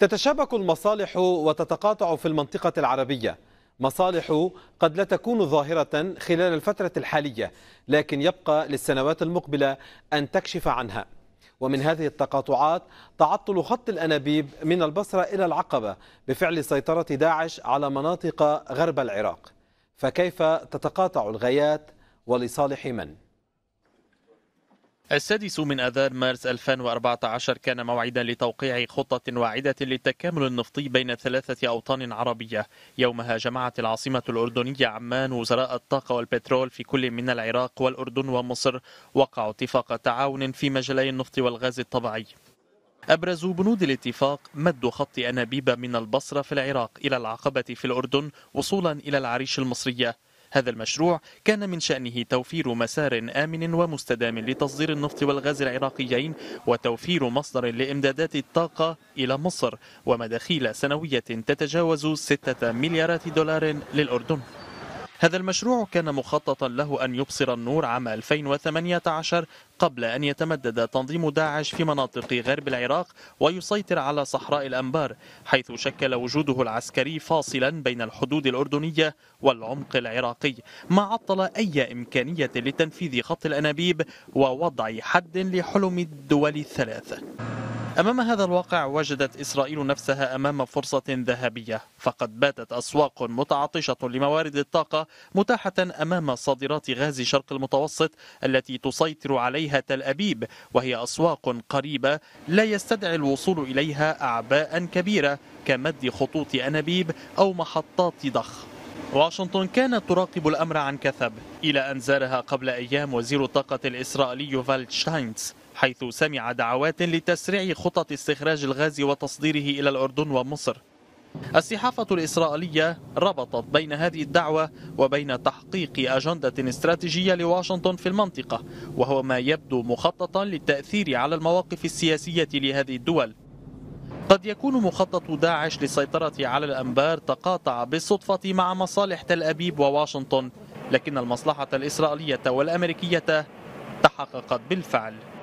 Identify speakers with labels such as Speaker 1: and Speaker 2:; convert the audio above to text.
Speaker 1: تتشابك المصالح وتتقاطع في المنطقة العربية مصالح قد لا تكون ظاهرة خلال الفترة الحالية لكن يبقى للسنوات المقبلة أن تكشف عنها ومن هذه التقاطعات تعطل خط الأنابيب من البصرة إلى العقبة بفعل سيطرة داعش على مناطق غرب العراق فكيف تتقاطع الغايات ولصالح من؟
Speaker 2: السادس من آذار مارس 2014 كان موعدا لتوقيع خطة واعدة للتكامل النفطي بين ثلاثة أوطان عربية يومها جمعت العاصمة الأردنية عمان وزراء الطاقة والبترول في كل من العراق والأردن ومصر وقعوا اتفاق تعاون في مجالي النفط والغاز الطبيعي أبرز بنود الاتفاق مد خط أنابيب من البصرة في العراق إلى العقبة في الأردن وصولا إلى العريش المصرية هذا المشروع كان من شأنه توفير مسار آمن ومستدام لتصدير النفط والغاز العراقيين وتوفير مصدر لإمدادات الطاقة إلى مصر ومداخيل سنوية تتجاوز 6 مليارات دولار للأردن هذا المشروع كان مخططا له أن يبصر النور عام 2018 قبل أن يتمدد تنظيم داعش في مناطق غرب العراق ويسيطر على صحراء الأنبار حيث شكل وجوده العسكري فاصلا بين الحدود الأردنية والعمق العراقي ما عطل أي إمكانية لتنفيذ خط الأنابيب ووضع حد لحلم الدول الثلاثة أمام هذا الواقع وجدت إسرائيل نفسها أمام فرصة ذهبية فقد باتت أسواق متعطشة لموارد الطاقة متاحة أمام صادرات غاز شرق المتوسط التي تسيطر عليها تل أبيب وهي أسواق قريبة لا يستدعي الوصول إليها أعباء كبيرة كمد خطوط أنابيب أو محطات ضخ واشنطن كانت تراقب الأمر عن كثب إلى أن زارها قبل أيام وزير الطاقة الإسرائيلي فالد شتاينز حيث سمع دعوات لتسريع خطط استخراج الغاز وتصديره إلى الأردن ومصر الصحافة الإسرائيلية ربطت بين هذه الدعوة وبين تحقيق أجندة استراتيجية لواشنطن في المنطقة وهو ما يبدو مخططا للتأثير على المواقف السياسية لهذه الدول قد يكون مخطط داعش للسيطرة على الأنبار تقاطع بالصدفة مع مصالح تل أبيب وواشنطن لكن المصلحة الإسرائيلية والأمريكية تحققت بالفعل